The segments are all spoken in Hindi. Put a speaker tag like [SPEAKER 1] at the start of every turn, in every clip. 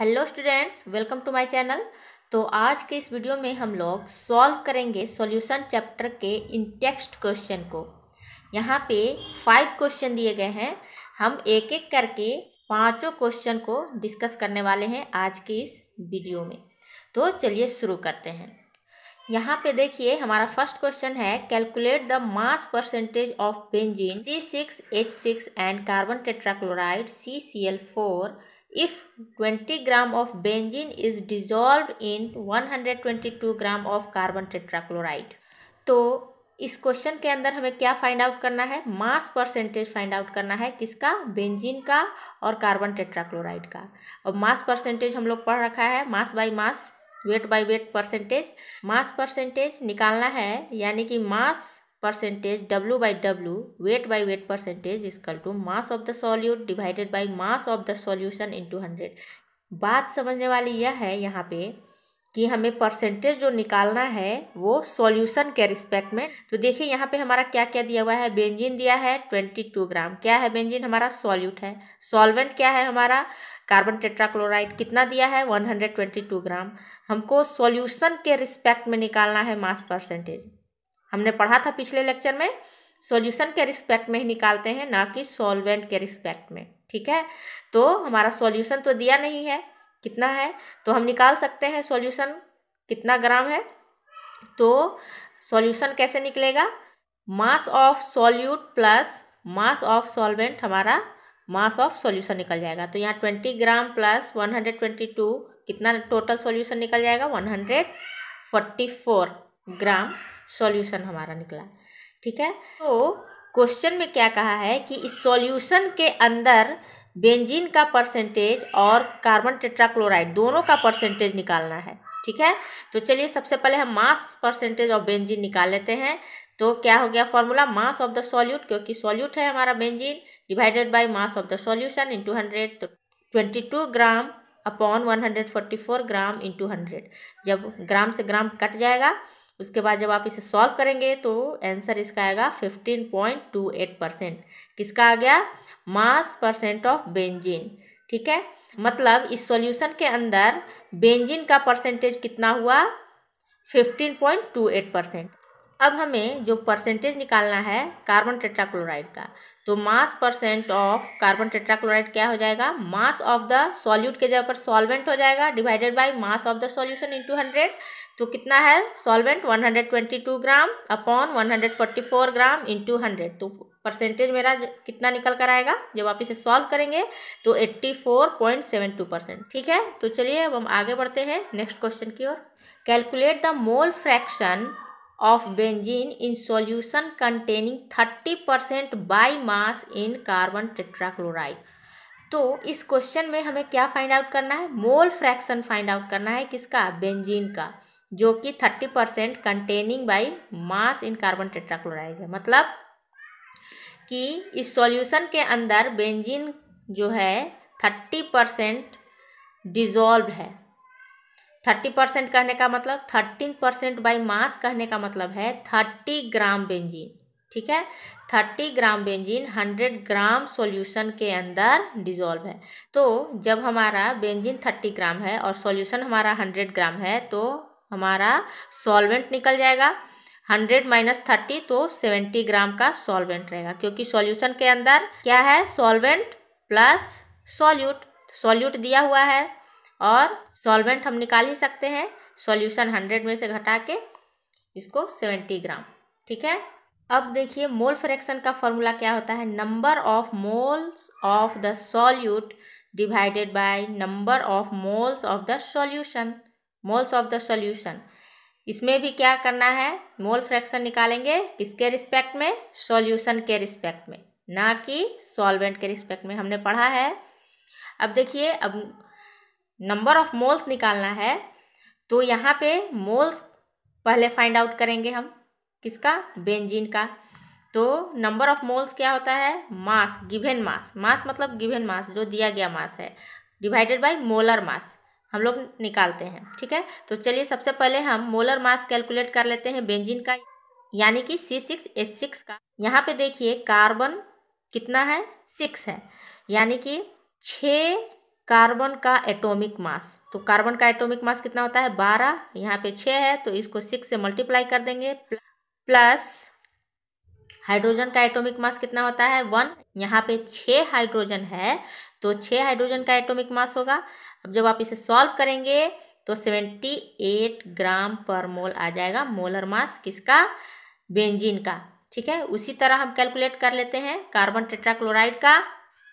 [SPEAKER 1] hello students welcome to my channel तो आज के इस वीडियो में हम लोग सॉल्व करेंगे सॉल्यूशन चैप्टर के इन टेक्स्ट क्वेश्चन को यहाँ पे फाइव क्वेश्चन दिए गए हैं हम एक एक करके पांचों क्वेश्चन को डिस्कस करने वाले हैं आज के इस वीडियो में तो चलिए शुरू करते हैं यहाँ पे देखिए हमारा फर्स्ट क्वेश्चन है calculate the mass percentage of benzene C six H six and carbon tetrachloride C C L four if 20 gram of benzene is dissolved in 122 gram of carbon tetrachloride तो इस क्वेश्चन के अंदर हमें क्या फाइंड आउट करना है मास परसेंटेज फाइंड आउट करना है किसका बेंजीन का और कार्बन टेट्राक्लोराइड का और मास परसेंटेज हम लोग पढ़ रखा है mass by mass weight by weight percentage mass percentage निकालना है यानी कि mass percentage W by W weight by weight percentage is equal to mass of the solute divided by mass of the solution into hundred बात समझने वाली यह है यहाँ पे कि हमें परसेंटेज जो निकालना है वो सॉल्यूशन के रिस्पेक्ट में तो देखिए यहाँ पे हमारा क्या क्या दिया हुआ है बेंजीन दिया है ट्वेंटी टू ग्राम क्या है बेंजीन हमारा सॉल्यूट है सॉल्वेंट क्या है हमारा कार्बन टेट्राक्लोराइड कितना दिया है one hundred twenty two gram हमको सॉल्यूशन के रिस्पेक्ट में निकालना है मास परसेंटेज हमने पढ़ा था पिछले लेक्चर में सॉल्यूशन के रिस्पेक्ट में ही निकालते हैं ना कि सॉल्वेंट के रिस्पेक्ट में ठीक है तो हमारा सॉल्यूशन तो दिया नहीं है कितना है तो हम निकाल सकते हैं सॉल्यूशन कितना ग्राम है तो सॉल्यूशन कैसे निकलेगा mass of solute plus mass of solvent हमारा मास ऑफ सॉल्यूशन निकल जाएगा तो यहाँ twenty gram plus one hundred twenty two कितना टोटल सॉल्यूशन निकल जाएगा one hundred forty four gram solution हमारा निकला ठीक है तो क्वेश्चन में क्या कहा है कि इस सॉल्यूशन के अंदर बेंजीन का परसेंटेज और कार्बन टेट्राक्लोराइड दोनों का परसेंटेज निकालना है ठीक है तो चलिए सबसे पहले हम मास परसेंटेज ऑफ बेंजीन निकाल लेते हैं तो क्या हो गया formula mass of the solute क्योंकि सॉल्यूट है हमारा benzene divided by mass of the solution to hundred तो twenty two gram upon one hundred forty four gram into hundred जब ग्राम से ग्राम कट जाएगा उसके बाद जब आप इसे सॉल्व करेंगे तो आंसर इसका आएगा fifteen point two eight percent किसका आ गया मास परसेंट ऑफ बेंजीन ठीक है मतलब इस सॉल्यूशन के अंदर बेंजीन का परसेंटेज कितना हुआ fifteen point two eight percent अब हमें जो परसेंटेज निकालना है कार्बन टेट्राक्लोराइड का तो mass percent of carbon tetrachloride क्या हो जाएगा मास ऑफ द सॉल्यूट के जगह पर सॉल्वेंट हो जाएगा divided by mass of the solution into hundred तो कितना है solvent 122 gram upon 144 gram in hundred तो परसेंटेज मेरा कितना निकल कर आएगा जब आप इसे सॉल्व करेंगे तो 84.72 परसेंट ठीक है तो चलिए अब हम आगे बढ़ते हैं नेक्स्ट क्वेश्चन की ओर calculate the mole fraction of benzene in solution containing 30 percent by mass in carbon tetrachloride तो इस क्वेश्चन में हमें क्या फाइंड आउट करना है मोल फ्रैक्शन फाइंड आउट करना है किसका बेंजीन का जो कि thirty percent containing by mass in carbon tetrachloride है मतलब कि इस सॉल्यूशन के अंदर बेंजीन जो है थर्टी परसेंट डिजॉल्व है थर्टी परसेंट कहने का मतलब थर्टीन परसेंट बाई मास कहने का मतलब है थर्टी ग्राम बेंजीन ठीक है thirty gram benzene hundred gram solution के अंदर डिजॉल्व है तो जब हमारा बेंजीन थर्टी ग्राम है और सॉल्यूशन हमारा हंड्रेड ग्राम है तो हमारा सॉल्वेंट निकल जाएगा हंड्रेड माइनस थर्टी तो सेवेंटी ग्राम का सॉल्वेंट रहेगा क्योंकि सॉल्यूशन के अंदर क्या है सॉल्वेंट प्लस सॉल्यूट सॉल्यूट दिया हुआ है और सॉल्वेंट हम निकाल ही सकते हैं सॉल्यूशन हंड्रेड में से घटा के इसको सेवेंटी ग्राम ठीक है अब देखिए मोल फ्रैक्शन का फॉर्मूला क्या होता है number of moles of the solute divided by number of moles of the solution moles of the solution इसमें भी क्या करना है मोल फ्रैक्शन निकालेंगे किसके रिस्पेक्ट में सॉल्यूशन के रिस्पेक्ट में ना कि सॉल्वेंट के रिस्पेक्ट में हमने पढ़ा है अब देखिए अब नंबर ऑफ मोल्स निकालना है तो यहाँ पे मोल्स पहले फाइंड आउट करेंगे हम किसका बेंजीन का तो नंबर ऑफ मोल्स क्या होता है मास गिवन मास मास मतलब गिवन मास जो दिया गया मास है डिवाइडेड बाय मोलर मास हम लोग निकालते हैं ठीक है तो चलिए सबसे पहले हम मोलर मास कैलकुलेट कर लेते हैं बेंजीन का यानी कि सी सिक्स एच सिक्स का यहाँ पे देखिए कार्बन कितना है सिक्स है यानी कि छ कार्बन का एटॉमिक मास तो कार्बन का एटॉमिक मास कितना होता है बारह यहाँ पे छ है तो इसको सिक्स से मल्टीप्लाई कर देंगे प्लस हाइड्रोजन का एटॉमिक मास कितना होता है वन यहाँ पे छ हाइड्रोजन है तो छः हाइड्रोजन का एटॉमिक मास होगा अब जब आप इसे सॉल्व करेंगे तो सेवेंटी एट ग्राम पर मोल आ जाएगा मोलर मास किसका बेंजीन का ठीक है उसी तरह हम कैलकुलेट कर लेते हैं कार्बन टेट्राक्लोराइड का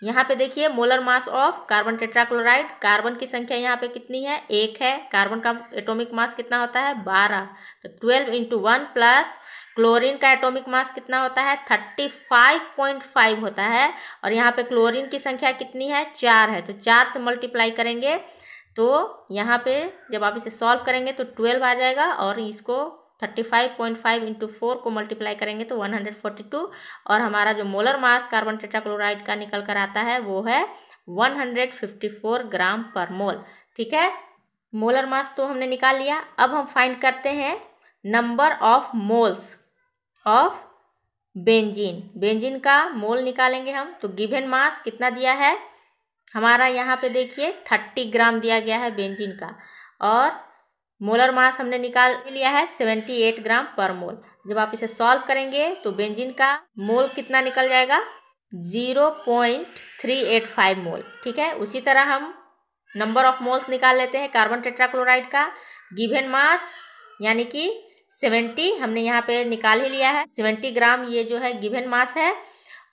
[SPEAKER 1] यहाँ पे देखिए molar mass of carbon tetrachloride carbon की संख्या यहाँ पे कितनी है एक है कार्बन का एटॉमिक मास कितना होता है बारह तो twelve into one plus chlorine का एटॉमिक मास कितना होता है थर्टी फाइव पॉइंट फाइव होता है और यहाँ पे क्लोरीन की संख्या कितनी है चार है तो चार से मल्टीप्लाई करेंगे तो यहाँ पे जब आप इसे सॉल्व करेंगे तो ट्वेल्व आ जाएगा और इसको thirty five point five into four को मल्टीप्लाई करेंगे तो वन हंड्रेड फोर्टी टू और हमारा जो मोलर मास कार्बन टेट्राक्लोराइड का निकल कर आता है वो है one hundred fifty four gram per mole ठीक है मोलर मास तो हमने निकाल लिया अब हम फाइंड करते हैं number of moles of benzene benzene का मोल निकालेंगे हम तो गिवन मास कितना दिया है हमारा यहाँ पे देखिए थर्टी ग्राम दिया गया है बेंजीन का और मोलर मास हमने निकाल लिया है सेवेंटी एट ग्राम पर मोल जब आप इसे सॉल्व करेंगे तो बेंजीन का मोल कितना निकल जाएगा zero point three eight five mole ठीक है उसी तरह हम नंबर ऑफ मोल्स निकाल लेते हैं कार्बन टेट्राक्लोराइड का गिवन मास यानी कि सेवेंटी हमने यहाँ पे निकाल ही लिया है सेवेंटी ग्राम ये जो है गिवन मास है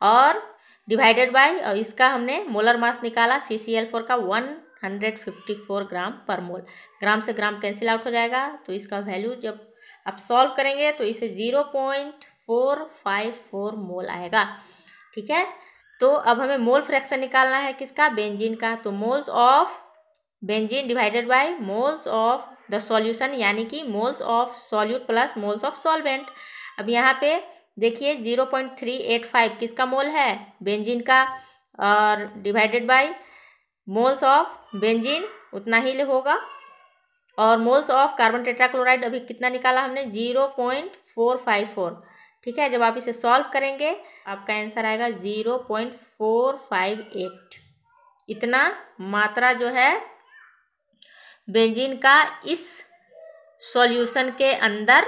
[SPEAKER 1] और डिवाइडेड बाय और इसका हमने मोलर मास निकाला सी सी एल फोर का one hundred fifty four gram per mole ग्राम से ग्राम कैंसिल आउट हो जाएगा तो इसका वैल्यू जब आप सॉल्व करेंगे तो इसे zero point four five four mole आएगा ठीक है तो अब हमें मोल फ्रैक्शन निकालना है किसका बेंजीन का तो moles of benzene divided by moles of the solution यानी कि moles of solute plus moles of solvent अब यहाँ पे देखिए zero point three eight five किसका मोल है बेंजिन का और divided by moles of benzene उतना ही होगा और मोल्स ऑफ कार्बन टेट्राक्लोराइड अभी कितना निकाला हमने zero point four five four ठीक है जब आप इसे सॉल्व करेंगे आपका आंसर आएगा zero point four five eight इतना मात्रा जो है बेंजीन का इस सॉल्यूशन के अंदर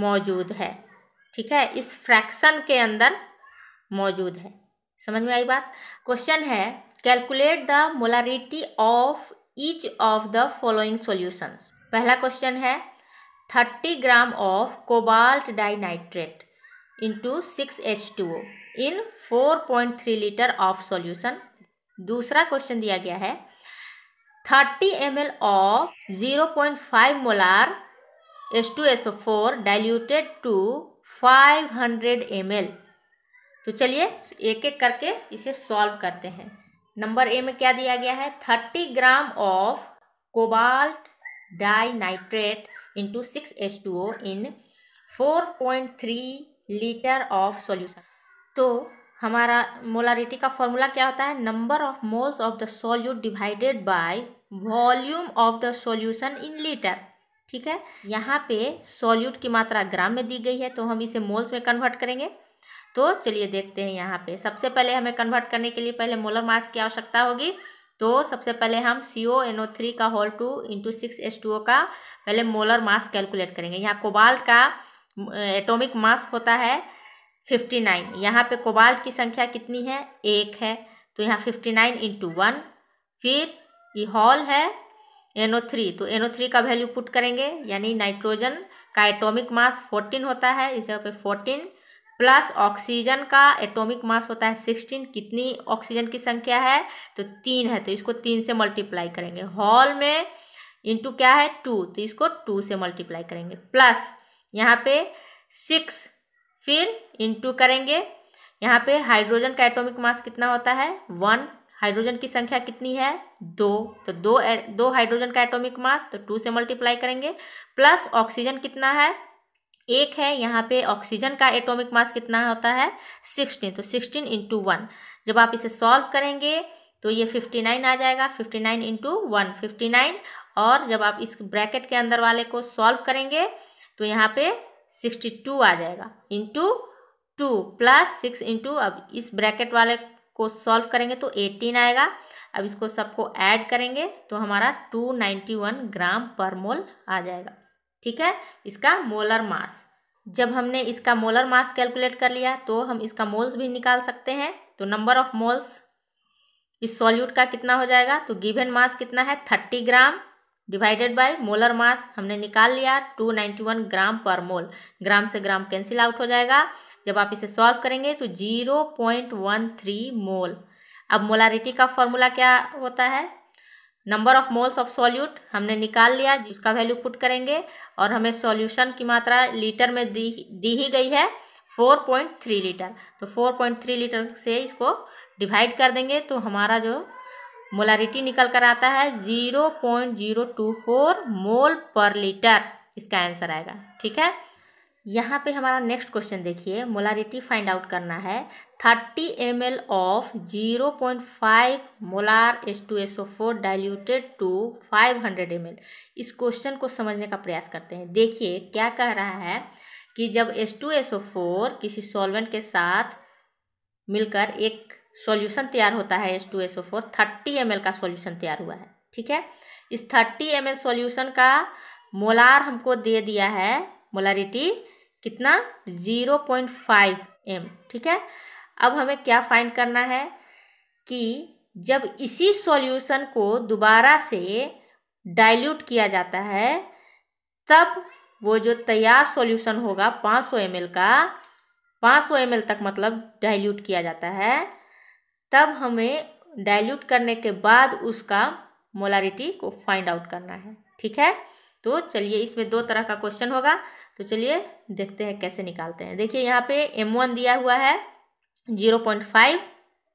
[SPEAKER 1] मौजूद है ठीक है इस फ्रैक्शन के अंदर मौजूद है समझ में आई बात क्वेश्चन है calculate the molarity of each of the following solutions पहला क्वेश्चन है thirty gram of cobalt dinitrate into six H two O in four point three litre of solution दूसरा क्वेश्चन दिया गया है thirty M L of zero point five molar S two S four diluted to five hundred M L तो चलिए एक एक करके इसे सॉल्व करते हैं नंबर ए में क्या दिया गया है thirty gram of cobalt di nitrate into six H two O in four point three litre of solution तो हमारा मोलारिटी का फॉर्मूला क्या होता है number of moles of the solute divided by volume of the solution in litre ठीक है यहाँ पे सॉल्यूट की मात्रा ग्राम में दी गई है तो हम इसे मोल्स में कन्वर्ट करेंगे तो चलिए देखते हैं यहाँ पे सबसे पहले हमें कन्वर्ट करने के लिए पहले मोलर मास की आवश्यकता होगी तो सबसे पहले हम C O N O three का whole two into six S two O का पहले मोलर मास कैलकुलेट करेंगे यहाँ कोबाल्ट का एटॉमिक मास होता है फिफ्टी नाइन यहाँ पर कोबाल्ट की संख्या कितनी है एक है तो यहाँ फिफ्टी नाइन इंटू वन फिर ये हॉल है एनओ थ्री तो एनओ थ्री का वैल्यू पुट करेंगे यानी नाइट्रोजन का एटॉमिक मास फोर्टीन होता है इस जगह पे फोर्टीन प्लस ऑक्सीजन का एटॉमिक मास होता है सिक्सटीन कितनी ऑक्सीजन की संख्या है तो तीन है तो इसको तीन से मल्टीप्लाई करेंगे हॉल में इंटू क्या है टू तो इसको टू से मल्टीप्लाई करेंगे प्लस यहाँ पे सिक्स फिर इंटू करेंगे यहाँ पे हाइड्रोजन का एटॉमिक मास कितना होता है वन हाइड्रोजन की संख्या कितनी है दो तो दो दो हाइड्रोजन का एटॉमिक मास तो टू से मल्टीप्लाई करेंगे प्लस ऑक्सीजन कितना है एक है यहाँ पे ऑक्सीजन का एटॉमिक मास कितना होता है सिक्सटीन तो सिक्सटीन इंटू वन जब आप इसे सॉल्व करेंगे तो ये फिफ्टी नाइन आ जाएगा fifty nine into one fifty nine और जब आप इस ब्रैकेट के अंदर वाले को सॉल्व करेंगे तो यहाँ पे सिक्सटी टू आ जाएगा into two plus six into अब इस ब्रैकेट वाले को सॉल्व करेंगे तो एटीन आएगा अब इसको सबको ऐड करेंगे तो हमारा to ninety one gram per मोल आ जाएगा ठीक है इसका मोलर मास जब हमने इसका मोलर मास कैलकुलेट कर लिया तो हम इसका मोल्स भी निकाल सकते हैं तो नंबर ऑफ मोल्स इस सॉल्यूट का कितना हो जाएगा तो गिवन मास कितना है thirty gram divided by molar mass हमने निकाल लिया 291 ग्राम पर मोल ग्राम से ग्राम कैंसिल आउट हो जाएगा जब आप इसे सॉल्व करेंगे तो 0.13 मोल अब मोलारिटी का फॉर्मूला क्या होता है number of moles of solute हमने निकाल लिया उसका वैल्यू पुट करेंगे और हमें सॉल्यूशन की मात्रा लीटर में दी दी ही गई है 4.3 लीटर तो 4.3 लीटर से इसको डिवाइड कर देंगे तो हमारा जो मोलारिटी निकल कर आता है zero point zero two four mole per litre इसका आंसर आएगा ठीक है यहाँ पे हमारा नेक्स्ट क्वेश्चन देखिए मोलारिटी फाइंड आउट करना है thirty M L of zero point five molar S two S O four diluted to five hundred M L इस क्वेश्चन को समझने का प्रयास करते हैं देखिए क्या कह रहा है कि जब S two S O four किसी सॉल्वेंट के साथ मिलकर एक सॉल्यूशन तैयार होता है S two S O four thirty M L का सॉल्यूशन तैयार हुआ है ठीक है इस थर्टी एम एल सॉल्यूशन का मोलार हमको दे दिया है मोलारिटी कितना जीरो पॉइंट फाइव एम ठीक है अब हमें क्या फाइंड करना है कि जब इसी सॉल्यूशन को दोबारा से डाइल्यूट किया जाता है तब वो जो तैयार सॉल्यूशन होगा 500 सौ का 500 सौ तक मतलब डाइल्यूट किया जाता है तब हमें डाइल्यूट करने के बाद उसका मोलारिटी को फाइंड आउट करना है ठीक है तो चलिए इसमें दो तरह का क्वेश्चन होगा तो चलिए देखते हैं कैसे निकालते हैं देखिए यहाँ पे एम वन दिया हुआ है zero point five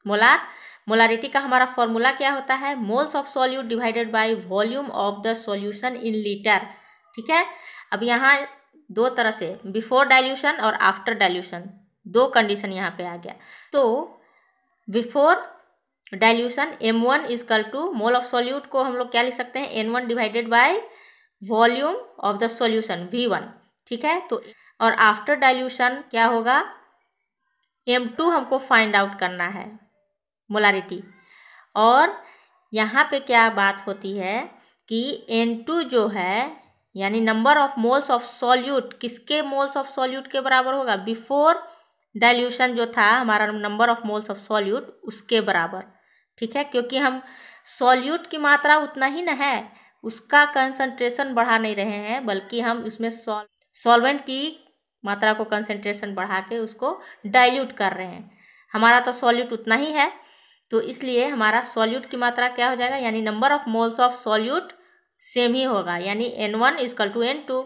[SPEAKER 1] molar molarity का हमारा फॉर्मूला क्या होता है moles of solute divided by volume of the solution in litre ठीक है अब यहाँ दो तरह से बिफोर डाइल्यूशन और आफ्टर डाइल्यूशन दो कंडीशन यहाँ पे आ गया तो before dilution M one equal to mole of solute को हम लोग क्या लिख सकते हैं N one divided by volume of the solution we one ठीक है तो और आफ्टर डाइल्यूशन क्या होगा एम टू हमको फाइंड आउट करना है मोलारिटी और यहाँ पे क्या बात होती है कि एन टू जो है यानी number of moles of solute किसके मोल्स ऑफ सोल्यूट के बराबर होगा बिफोर डाइल्यूशन जो था हमारा number of moles of solute उसके बराबर ठीक है क्योंकि हम सॉल्यूट की मात्रा उतना ही ना है उसका कंसंट्रेशन बढ़ा नहीं रहे हैं बल्कि हम इसमें सॉल सॉल्वेंट की मात्रा को कंसंट्रेशन बढ़ा के उसको डाइल्यूट कर रहे हैं हमारा तो सॉल्यूट उतना ही है तो इसलिए हमारा सॉल्यूट की मात्रा क्या हो जाएगा यानी number of moles of solute same ही होगा यानी N one equal to N two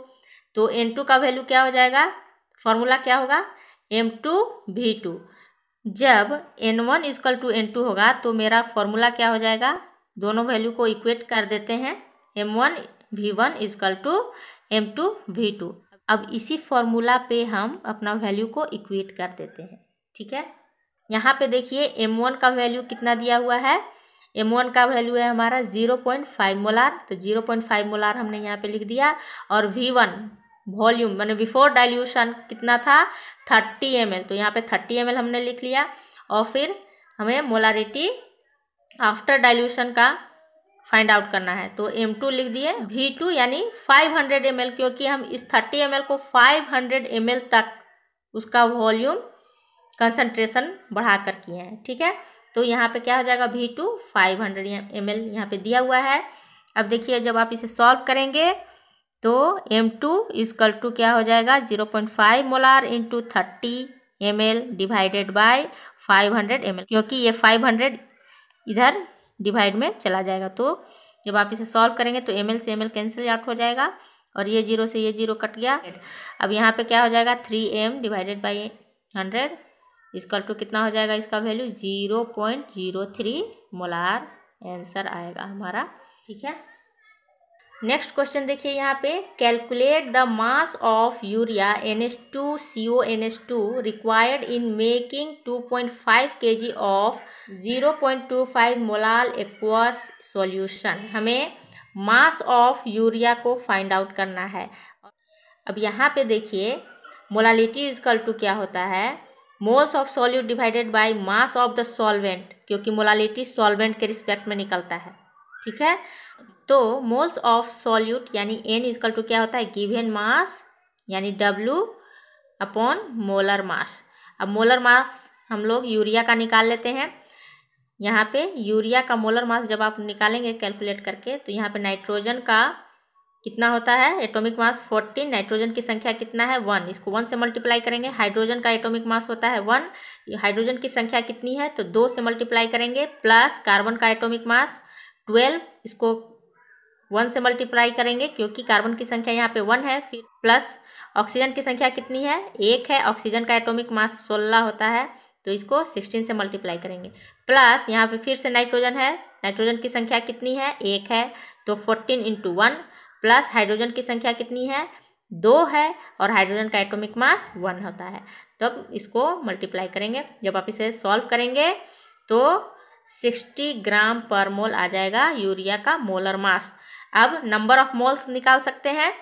[SPEAKER 1] तो एन टू का वैल्यू क्या हो जाएगा फॉर्मूला क्या होगा एम टू वी टू जब N one equal to N two होगा तो मेरा फॉर्मूला क्या हो जाएगा दोनों वैल्यू को इक्वेट कर देते हैं M one V one equal to M two V two अब इसी फॉर्मूला पे हम अपना वैल्यू को इक्वेट कर देते हैं ठीक है यहाँ पे देखिए एम वन का वैल्यू कितना दिया हुआ है एम वन का वैल्यू है हमारा ज़ीरो पॉइंट फाइव मोलार तो ज़ीरो पॉइंट फाइव मोलार हमने यहाँ पे लिख दिया और वी वन वॉल्यूम मैंने बिफोर डाइल्यूशन कितना था थर्टी एम तो यहाँ पे थर्टी एम हमने लिख लिया और फिर हमें मोलारिटी आफ्टर डाइल्यूशन का फाइंड आउट करना है तो एम टू लिख दिए वी टू यानी फाइव हंड्रेड एम एल क्योंकि हम इस थर्टी एम एल को फाइव हंड्रेड एम एल तक उसका वॉल्यूम कंसनट्रेशन बढ़ा कर किए हैं ठीक है तो यहाँ पे क्या हो जाएगा V two five hundred M L यहाँ दिया हुआ है अब देखिए जब आप इसे सॉल्व करेंगे तो एम टू इजकल टू क्या हो जाएगा zero point five molar into thirty M L divided by five hundred M L क्योंकि ये फाइव हंड्रेड इधर डिवाइड में चला जाएगा तो जब आप इसे सॉल्व करेंगे तो एम एल से एम एल कैंसिल आउट हो जाएगा और ये जीरो से ये जीरो कट गया अब यहाँ पे क्या हो जाएगा three M divided by hundred इसका टू कितना हो जाएगा इसका value zero point zero three molar answer आएगा हमारा ठीक है नेक्स्ट क्वेश्चन देखिए यहाँ पे calculate the mass of urea N S two C O N S two required in making two point five K G of zero point two five molal aqueous solution हमें मास ऑफ यूरिया को फाइंड आउट करना है अब यहाँ पे देखिए मोलालिटी इजकल टू क्या होता है moles of solute divided by mass of the solvent क्योंकि मोलालिटी सॉल्वेंट के रिस्पेक्ट में निकलता है ठीक है तो मोल्स ऑफ सॉल्यूट यानी एन इजकल टू क्या होता है गिवेन मास यानी डब्लू अपॉन मोलर मास अब मोलर मास हम लोग यूरिया का निकाल लेते हैं यहाँ पे यूरिया का मोलर मास जब आप निकालेंगे कैलकुलेट करके तो यहाँ पे नाइट्रोजन का कितना होता है एटॉमिक मास फोर्टीन नाइट्रोजन की संख्या कितना है वन इसको वन से मल्टीप्लाई करेंगे हाइड्रोजन का एटॉमिक मास होता है वन हाइड्रोजन की संख्या कितनी है तो दो से मल्टीप्लाई करेंगे प्लस कार्बन का एटॉमिक मास ट्वेल्व इसको वन से मल्टीप्लाई करेंगे क्योंकि कार्बन की संख्या यहाँ पे वन है फिर प्लस ऑक्सीजन की संख्या कितनी है एक है ऑक्सीजन का एटॉमिक मास सोलह होता है तो इसको सिक्सटीन से मल्टीप्लाई करेंगे प्लस यहाँ पे फिर से नाइट्रोजन है नाइट्रोजन की संख्या कितनी है एक है तो fourteen into one plus hydrogen की संख्या कितनी है दो है और हाइड्रोजन का एटोमिक मास वन होता है तब तो इसको मल्टीप्लाई करेंगे जब आप इसे सॉल्व करेंगे तो सिक्सटी ग्राम पर मोल आ जाएगा यूरिया का मोलर मास अब नंबर ऑफ मोल्स निकाल सकते हैं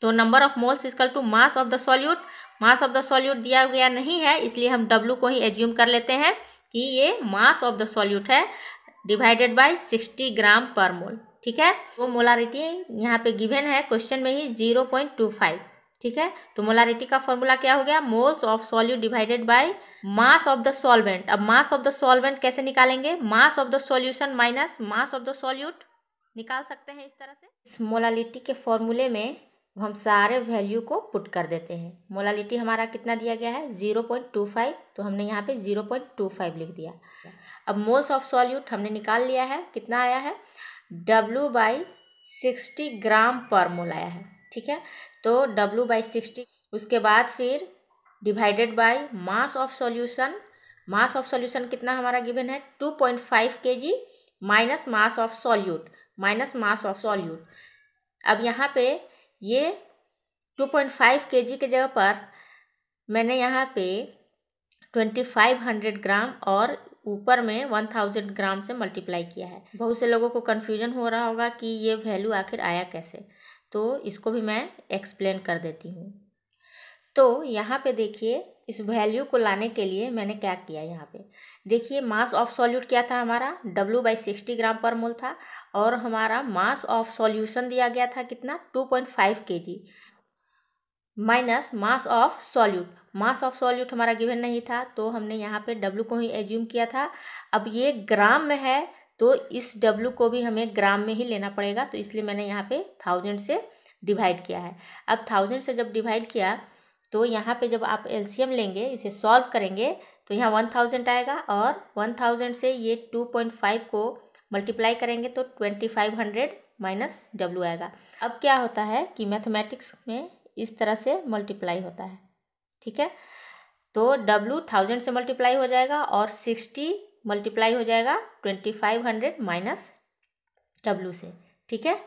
[SPEAKER 1] तो number of moles equal to mass of the solute mass of the solute दिया गया नहीं है इसलिए हम डब्ल्यू को ही एज्यूम कर लेते हैं कि ये मास ऑफ द सॉल्यूट है divided by 60 gram per mole ठीक है वो मोलारिटी यहाँ पे गिवन है क्वेश्चन में ही जीरो पॉइंट टू फाइव ठीक है तो मोलारिटी का फॉर्मूला क्या हो गया moles of solute divided by mass of the solvent अब मास ऑफ द सॉल्वेंट कैसे निकालेंगे mass of the solution minus mass of the solute निकाल सकते हैं इस तरह से इस मोलालिटी के फॉर्मूले में हम सारे वैल्यू को पुट कर देते हैं मोलालिटी हमारा कितना दिया गया है जीरो पॉइंट टू फाइव तो हमने यहाँ पे जीरो पॉइंट टू फाइव लिख दिया अब मोल्स ऑफ सॉल्यूट हमने निकाल लिया है कितना आया है W by sixty gram per मोल आया है ठीक है तो डब्लू बाई सिक्सटी उसके बाद फिर divided by mass of solution mass of solution कितना हमारा गिवन है two point five K G minus mass of solute minus mass of solute अब यहाँ पे ये 2.5 केजी के जगह पर मैंने यहाँ पे 2500 ग्राम और ऊपर में 1000 ग्राम से मल्टीप्लाई किया है बहुत से लोगों को कन्फ्यूजन हो रहा होगा कि ये वैल्यू आखिर आया कैसे तो इसको भी मैं एक्सप्लेन कर देती हूँ तो यहाँ पे देखिए इस वैल्यू को लाने के लिए मैंने क्या किया यहाँ पे देखिए मास ऑफ सॉल्यूट क्या था हमारा W by sixty gram per मोल था और हमारा मास ऑफ सॉल्यूशन दिया गया था कितना to point five K G minus mass of solute mass of solute हमारा गिवन नहीं था तो हमने यहाँ पे W को ही एज्यूम किया था अब ये ग्राम में है तो इस W को भी हमें ग्राम में ही लेना पड़ेगा तो इसलिए मैंने यहाँ पे थाउजेंड से डिवाइड किया है अब थाउजेंड से जब डिवाइड किया तो यहाँ पे जब आप एलसीएम लेंगे इसे सॉल्व करेंगे तो यहाँ वन थाउजेंड आएगा और वन थाउजेंड से ये टू पॉइंट फाइव को मल्टीप्लाई करेंगे तो twenty five hundred minus W आएगा अब क्या होता है कि मैथमेटिक्स में इस तरह से मल्टीप्लाई होता है ठीक है तो डब्ल्यू थाउजेंड से मल्टीप्लाई हो जाएगा और सिक्सटी मल्टीप्लाई हो जाएगा twenty five hundred minus W से ठीक है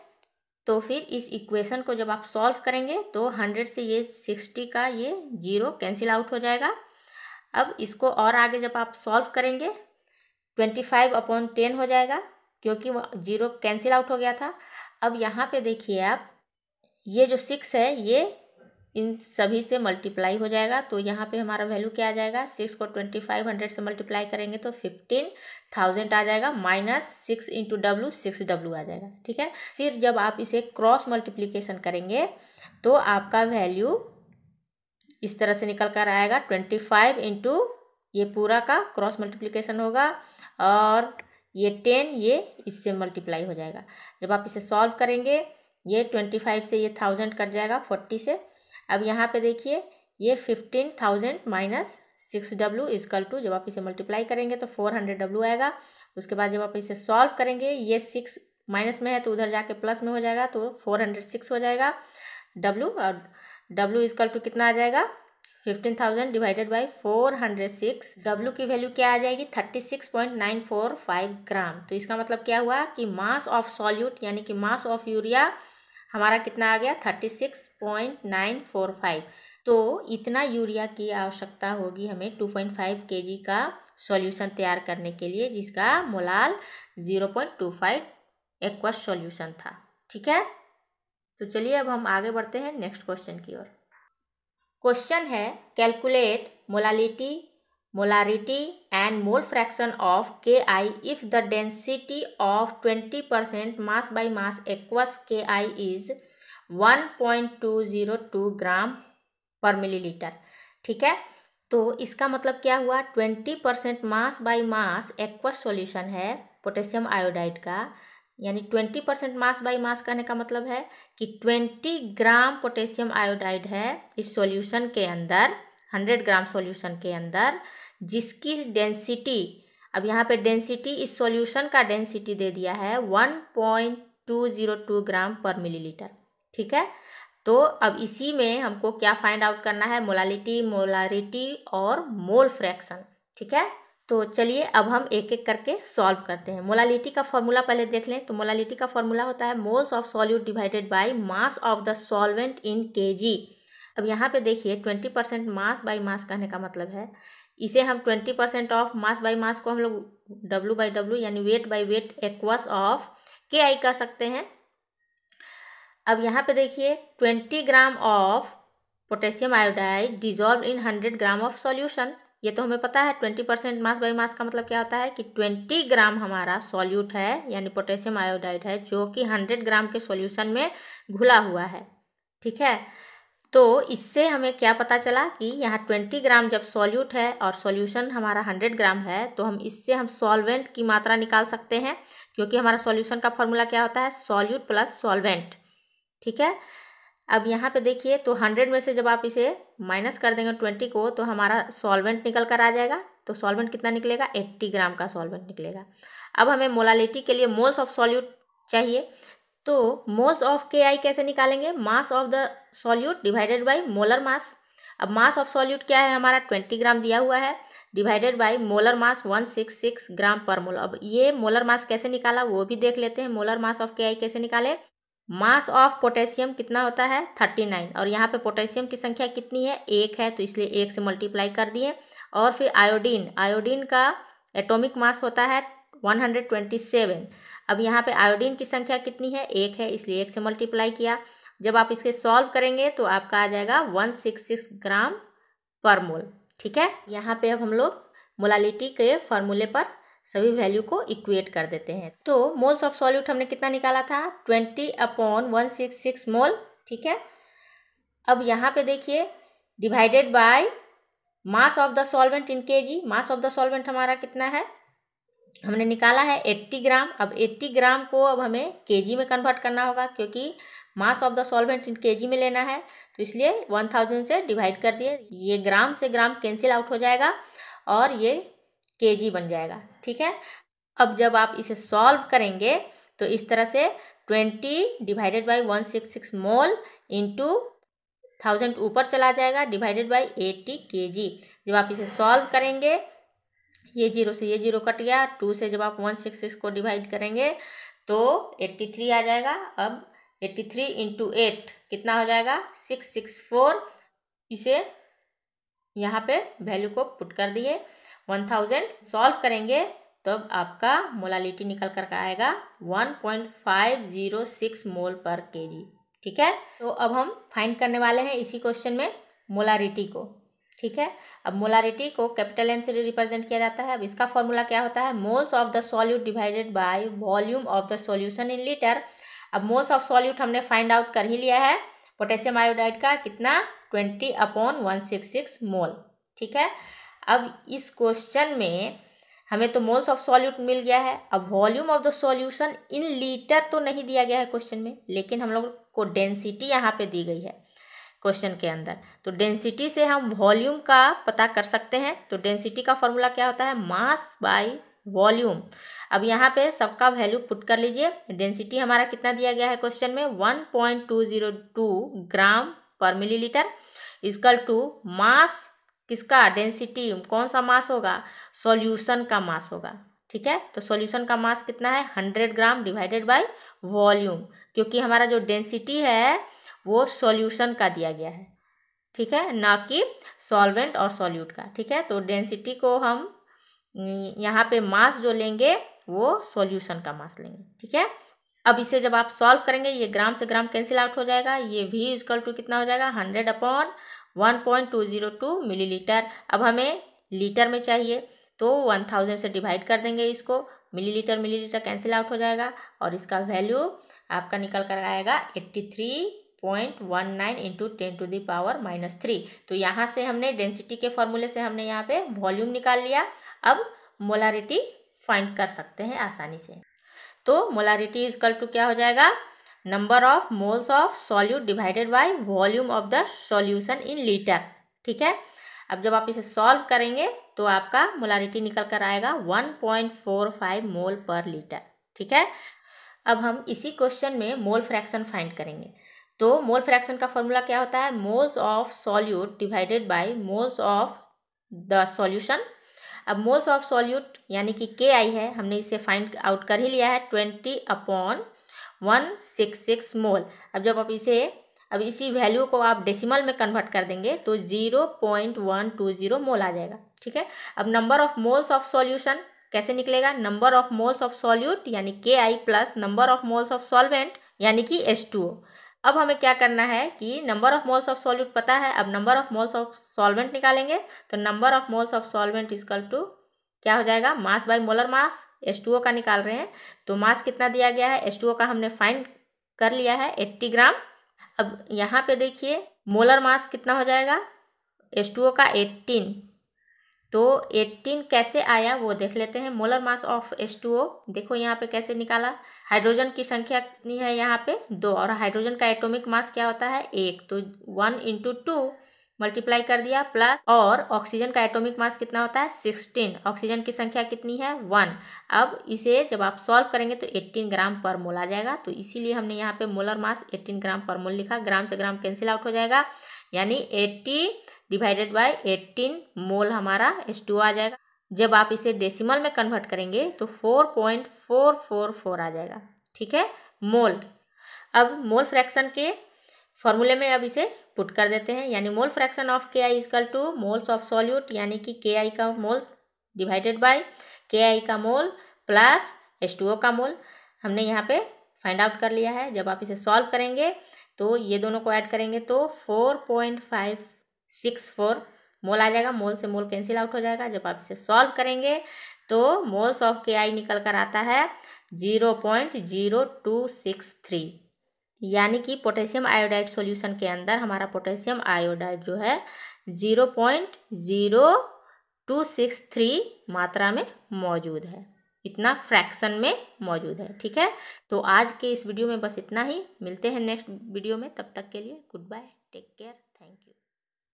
[SPEAKER 1] तो फिर इस इक्वेशन को जब आप सॉल्व करेंगे तो हंड्रेड से ये सिक्सटी का ये जीरो कैंसिल आउट हो जाएगा अब इसको और आगे जब आप सॉल्व करेंगे ट्वेंटी फाइव अपॉन टेन हो जाएगा क्योंकि वो जीरो कैंसिल आउट हो गया था अब यहाँ पे देखिए आप ये जो सिक्स है ये इन सभी से मल्टीप्लाई हो जाएगा तो यहाँ पे हमारा वैल्यू क्या आ जाएगा सिक्स को ट्वेंटी फाइव हंड्रेड से मल्टीप्लाई करेंगे तो फिफ्टीन थाउजेंड आ जाएगा minus six into W six W आ जाएगा ठीक है फिर जब आप इसे क्रॉस मल्टीप्लीकेशन करेंगे तो आपका वैल्यू इस तरह से निकल कर आएगा ट्वेंटी फाइव इंटू ये पूरा का क्रॉस मल्टीप्लीकेशन होगा और ये टेन ये इससे मल्टीप्लाई हो जाएगा जब आप इसे सॉल्व करेंगे ये ट्वेंटी फाइव से ये थाउजेंड कट जाएगा फोर्टी से अब यहाँ पे देखिए ये fifteen thousand minus six W is equal to जब आप इसे मल्टीप्लाई करेंगे तो फोर हंड्रेड डब्लू आएगा उसके बाद जब आप इसे सॉल्व करेंगे ये सिक्स माइनस में है तो उधर जाके प्लस में हो जाएगा तो फोर हंड्रेड सिक्स हो जाएगा डब्लू और डब्ल्यू इजकल टू कितना आ जाएगा fifteen thousand divided by four hundred six W की वैल्यू क्या आ जाएगी thirty six point nine four five gram तो इसका मतलब क्या हुआ कि मास ऑफ सॉल्यूट यानी कि मास ऑफ यूरिया हमारा कितना आ गया thirty six point nine four five तो इतना यूरिया की आवश्यकता होगी हमें टू पॉइंट फाइव के जी का सॉल्यूशन तैयार करने के लिए जिसका molal zero point two five aqueous solution था ठीक है तो चलिए अब हम आगे बढ़ते हैं नेक्स्ट क्वेश्चन की ओर क्वेश्चन है calculate molality molarity and mole fraction of Ki if the density of 20% mass by mass aqueous Ki is 1.202 gram per millilitre ठीक है तो इसका मतलब क्या हुआ 20 percent mass by mass aqueous solution है पोटेशियम आयोडाइड का यानी 20 परसेंट मास बाई मास कहने का मतलब है कि 20 ग्राम पोटेशियम आयोडाइड है इस सोल्यूशन के अंदर 100 ग्राम सोल्यूशन के अंदर जिसकी डेंसिटी अब यहाँ पे डेंसिटी इस सॉल्यूशन का डेंसिटी दे दिया है one point two zero two gram per millilitre ठीक है तो अब इसी में हमको क्या फाइंड आउट करना है मोलालिटी मोलारिटी और मोल फ्रैक्शन ठीक है तो चलिए अब हम एक एक करके सॉल्व करते हैं मोलालिटी का फॉर्मूला पहले देख लें तो मोलालिटी का फॉर्मूला होता है moles of solute divided by mass of the solvent in KG अब यहाँ पे देखिए twenty percent mass by mass कहने का मतलब है इसे हम twenty percent of mass by mass को हम लोग डब्ल्यू बाई डब्ल्यू यानी weight by weight aqueous of K I कह सकते हैं अब यहाँ पे देखिए twenty gram of potassium iodide dissolve in hundred gram of solution ये तो हमें पता है twenty percent mass by mass का मतलब क्या होता है कि ट्वेंटी ग्राम हमारा सॉल्यूट है यानी पोटेशियम आयोडाइड है जो कि हंड्रेड ग्राम के सॉल्यूशन में घुला हुआ है ठीक है तो इससे हमें क्या पता चला कि यहाँ ट्वेंटी ग्राम जब सॉल्यूट है और सॉल्यूशन हमारा हंड्रेड ग्राम है तो हम इससे हम सॉल्वेंट की मात्रा निकाल सकते हैं क्योंकि हमारा सॉल्यूशन का फॉर्मूला क्या होता है सॉल्यूट प्लस सॉल्वेंट ठीक है अब यहाँ पे देखिए तो हंड्रेड में से जब आप इसे माइनस कर देंगे ट्वेंटी को तो हमारा सॉल्वेंट निकल कर आ जाएगा तो सॉल्वेंट कितना निकलेगा एट्टी ग्राम का सॉल्वेंट निकलेगा अब हमें मोलालिटी के लिए मोल्स ऑफ सॉल्यूट चाहिए तो मोल्स ऑफ के आई कैसे निकालेंगे mass of the solute divided by molar mass अब मास ऑफ सॉल्यूट क्या है हमारा ट्वेंटी ग्राम दिया हुआ है divided by molar mass one six six gram per mole अब ये मोलर मास कैसे निकाला वो भी देख लेते हैं molar mass of K I कैसे निकाले मास ऑफ पोटेशियम कितना होता है थर्टी नाइन और यहाँ पे पोटेशियम की संख्या कितनी है एक है तो इसलिए एक से मल्टीप्लाई कर दिए और फिर आयोडीन आयोडीन का एटॉमिक मास होता है वन हंड्रेड ट्वेंटी सेवन अब यहाँ पे आयोडीन की संख्या कितनी है एक है इसलिए एक से मल्टीप्लाई किया जब आप इसके सॉल्व करेंगे तो आपका आ जाएगा one six six gram per mole ठीक है यहाँ पे अब हम लोग मोलालिटी के फॉर्मूले पर सभी वैल्यू को इक्वेट कर देते हैं तो मोल्स ऑफ सॉल्यूट हमने कितना निकाला था twenty upon one six six mole ठीक है अब यहाँ पे देखिए divided by mass of the solvent in K G mass of the solvent हमारा कितना है हमने निकाला है 80 ग्राम अब 80 ग्राम को अब हमें केजी में कन्वर्ट करना होगा क्योंकि mass of the solvent in KG में लेना है तो इसलिए 1000 से डिवाइड कर दिए ये ग्राम से ग्राम कैंसिल आउट हो जाएगा और ये केजी बन जाएगा ठीक है अब जब आप इसे सॉल्व करेंगे तो इस तरह से 20 divided by 166 mole into thousand ऊपर चला जाएगा डिवाइडेड बाई 80 केजी जब आप इसे सॉल्व करेंगे ये जीरो से ये जीरो कट गया टू से जब आप वन सिक्स सिक्स को डिवाइड करेंगे तो एट्टी थ्री आ जाएगा अब एट्टी थ्री इंटू एट कितना हो जाएगा सिक्स सिक्स फोर इसे यहाँ पे वैल्यू को पुट कर दिए वन थाउजेंड सॉल्व करेंगे तब तो आपका मोलालिटी निकल कर आएगा one point five zero six mole per K जी ठीक है तो अब हम फाइंड करने वाले हैं इसी क्वेश्चन में मोलारिटी को ठीक है अब मोलारिटी को कैपिटल एम से रिप्रेजेंट किया जाता है अब इसका फॉर्मूला क्या होता है moles of the solute divided by volume of the solution in litre अब मोल्स ऑफ सॉल्यूट हमने फाइंड आउट कर ही लिया है पोटेशियम आयोडाइड का कितना twenty upon one six six mole ठीक है अब इस क्वेश्चन में हमें तो मोल्स ऑफ सॉल्यूट मिल गया है अब volume of the solution in litre तो नहीं दिया गया है क्वेश्चन में लेकिन हम लोग को डेंसिटी यहाँ पे दी गई है क्वेश्चन के अंदर तो डेंसिटी से हम वॉल्यूम का पता कर सकते हैं तो डेंसिटी का फॉर्मूला क्या होता है मास बाय वॉल्यूम अब यहाँ पे सबका वैल्यू पुट कर लीजिए डेंसिटी हमारा कितना दिया गया है क्वेश्चन में one point two zero two gram per millilitre is equal to मास किसका डेंसिटी कौन सा मास होगा सॉल्यूशन का मास होगा ठीक है तो सॉल्यूशन का मास कितना है hundred gram divided by volume क्योंकि हमारा जो डेंसिटी है वो सॉल्यूशन का दिया गया है ठीक है ना कि सॉल्वेंट और सॉल्यूट का ठीक है तो डेंसिटी को हम हम्म, यहाँ पे मास जो लेंगे वो सॉल्यूशन का मास लेंगे ठीक है अब इसे जब आप सॉल्व करेंगे ये ग्राम से ग्राम कैंसिल आउट हो जाएगा ये वी इजकल टू कितना हो जाएगा hundred upon one point two zero two millilitre अब हमें लीटर में चाहिए तो वन थाउजेंड से डिवाइड कर देंगे इसको millilitre millilitre cancel out हो जाएगा और इसका वैल्यू आपका निकल कर आएगा eighty three point one nine into ten to the power minus three तो यहाँ से हमने डेंसिटी के फॉर्मूले से हमने यहाँ पे वॉल्यूम निकाल लिया अब मोलारिटी फाइंड कर सकते हैं आसानी से तो मोलारिटी इजकल टू क्या हो जाएगा number of moles of solute divided by volume of the solution in litre ठीक है अब जब आप इसे सॉल्व करेंगे तो आपका मोलारिटी निकल कर आएगा one point four five mole per litre ठीक है अब हम इसी क्वेश्चन में मोल फ्रैक्शन फाइंड करेंगे तो मोल फ्रैक्शन का फॉर्मूला क्या होता है moles of solute divided by moles of the solution अब मोल्स ऑफ सॉल्यूट यानी कि के आई है हमने इसे फाइंड आउट कर ही लिया है twenty upon one six six mole अब जब आप इसे अब इसी वैल्यू को आप डेसिमल में कन्वर्ट कर देंगे तो zero point one two zero mole आ जाएगा ठीक है अब number of moles of solution कैसे निकलेगा number of moles of solute यानी K I plus number of moles of solvent यानी कि एस टू ओ अब हमें क्या करना है कि number of moles of solute पता है अब number of moles of solvent निकालेंगे तो number of moles of solvent is equal to क्या हो जाएगा mass by molar mass S two O का निकाल रहे हैं तो मास कितना दिया गया है एस टू ओ का हमने फाइंड कर लिया है एट्टी ग्राम अब यहाँ पे देखिए मोलर मास कितना हो जाएगा एस टू ओ का एट्टीन तो एट्टीन कैसे आया वो देख लेते हैं molar mass of S two O देखो यहाँ पे कैसे निकाला हाइड्रोजन की संख्या कितनी है यहाँ पे दो और हाइड्रोजन का एटॉमिक मास क्या होता है एक तो वन इंटू टू मल्टीप्लाई कर दिया प्लस और ऑक्सीजन का एटॉमिक मास कितना होता है सिक्सटीन ऑक्सीजन की संख्या कितनी है वन अब इसे जब आप सॉल्व करेंगे तो एट्टीन ग्राम पर मोल आ जाएगा तो इसीलिए हमने यहाँ पे मोलर मास एट्टीन ग्राम पर मोल लिखा ग्राम से ग्राम कैंसिल आउट हो जाएगा यानी eighty divided by eighteen mole हमारा एस आ जाएगा जब आप इसे डेसिमल में कन्वर्ट करेंगे तो four point four four four आ जाएगा ठीक है मोल अब मोल फ्रैक्शन के फॉर्मूले में अब इसे पुट कर देते हैं यानी मोल fraction of K I is equal to moles of solute यानी कि के आई का मोल डिवाइडेड बाय के आई का mole plus S two O का मोल हमने यहाँ पे फाइंड आउट कर लिया है जब आप इसे सॉल्व करेंगे तो ये दोनों को ऐड करेंगे तो four point five six four mole आ जाएगा मोल से मोल कैंसिल आउट हो जाएगा जब आप इसे सॉल्व करेंगे तो मोल्स ऑफ के आई निकल कर आता है zero point zero two six three यानी कि पोटेशियम आयोडाइड सॉल्यूशन के अंदर हमारा पोटेशियम आयोडाइड जो है zero point zero two six three मात्रा में मौजूद है इतना फ्रैक्शन में मौजूद है ठीक है तो आज के इस वीडियो में बस इतना ही मिलते हैं नेक्स्ट वीडियो में तब तक के लिए गुड बाय टेक केयर